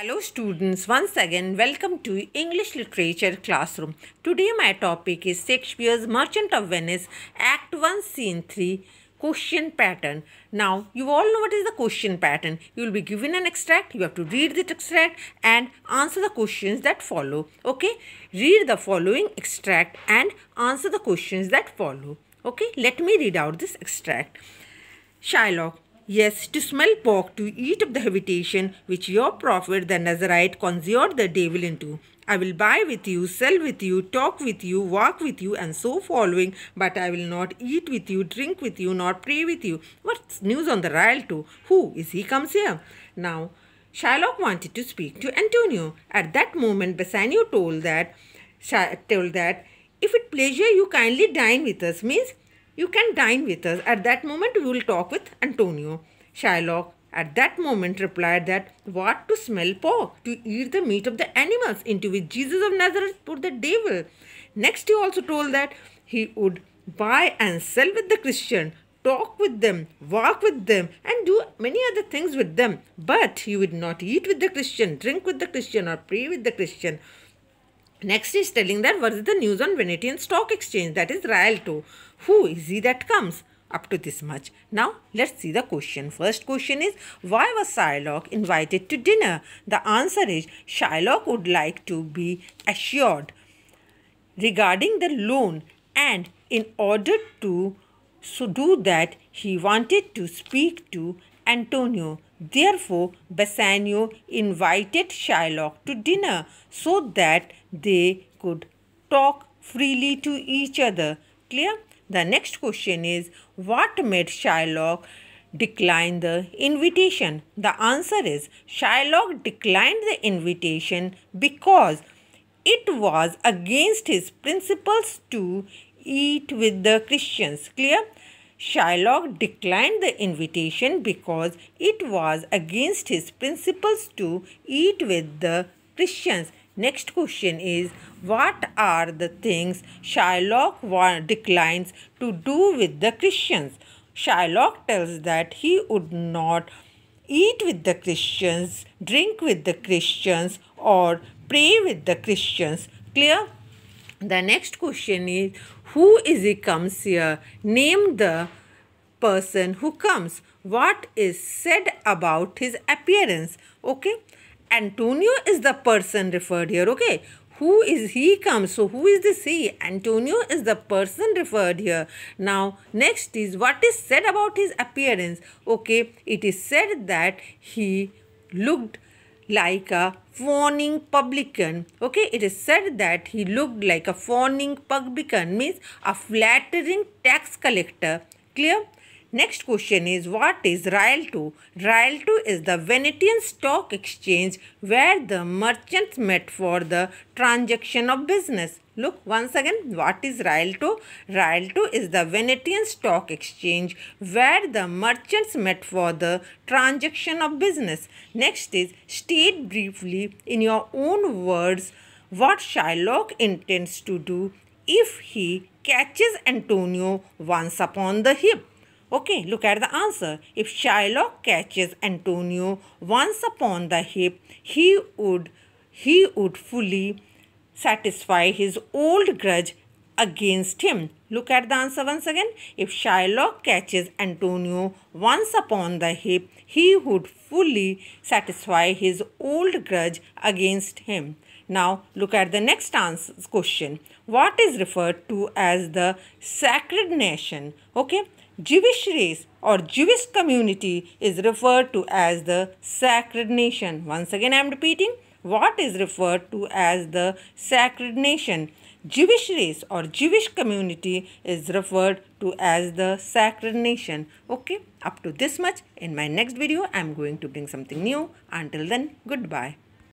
Hello students, once again welcome to English Literature Classroom. Today my topic is Shakespeare's Merchant of Venice, Act 1, Scene 3, Question Pattern. Now, you all know what is the question pattern. You will be given an extract, you have to read the extract and answer the questions that follow. Okay, read the following extract and answer the questions that follow. Okay, let me read out this extract. Shylock, Yes, to smell pork, to eat of the habitation which your prophet the Nazarite conjured the devil into. I will buy with you, sell with you, talk with you, walk with you, and so following, but I will not eat with you, drink with you, nor pray with you. What's news on the rail, too? Who is he comes here? Now, Shylock wanted to speak to Antonio. At that moment, Bassanio told that, told that, if it pleasure you kindly dine with us, means you can dine with us. At that moment, we will talk with Antonio. Shylock at that moment replied that what to smell pork, to eat the meat of the animals into which Jesus of Nazareth put the devil. Next, he also told that he would buy and sell with the Christian, talk with them, walk with them, and do many other things with them. But he would not eat with the Christian, drink with the Christian, or pray with the Christian. Next is telling that what is the news on Venetian Stock Exchange that Rialto. Who is he that comes? Up to this much. Now let's see the question. First question is why was Shylock invited to dinner? The answer is Shylock would like to be assured regarding the loan and in order to so do that he wanted to speak to Antonio. Therefore, Bassanio invited Shylock to dinner so that they could talk freely to each other. Clear? The next question is What made Shylock decline the invitation? The answer is Shylock declined the invitation because it was against his principles to eat with the Christians. Clear? Shylock declined the invitation because it was against his principles to eat with the Christians. Next question is What are the things Shylock declines to do with the Christians? Shylock tells that he would not eat with the Christians, drink with the Christians, or pray with the Christians. Clear? The next question is who is he comes here? Name the person who comes. What is said about his appearance? Okay. Antonio is the person referred here. Okay. Who is he comes? So who is this he? Antonio is the person referred here. Now next is what is said about his appearance? Okay. It is said that he looked like a fawning publican. Okay, it is said that he looked like a fawning publican means a flattering tax collector. Clear? Next question is what is RIAL2? RIAL2 is the Venetian Stock Exchange where the merchants met for the transaction of business. Look once again what is RIAL2? RIAL2 is the Venetian Stock Exchange where the merchants met for the transaction of business. Next is state briefly in your own words what Shylock intends to do if he catches Antonio once upon the hip. Okay, look at the answer. If Shylock catches Antonio once upon the hip, he would he would fully satisfy his old grudge against him. Look at the answer once again. If Shylock catches Antonio once upon the hip, he would fully satisfy his old grudge against him. Now look at the next answer, question. What is referred to as the sacred nation? Okay, Jewish race or Jewish community is referred to as the sacred nation. Once again, I am repeating what is referred to as the sacred nation. Jewish race or Jewish community is referred to as the sacred nation. Okay, up to this much. In my next video, I am going to bring something new. Until then, goodbye.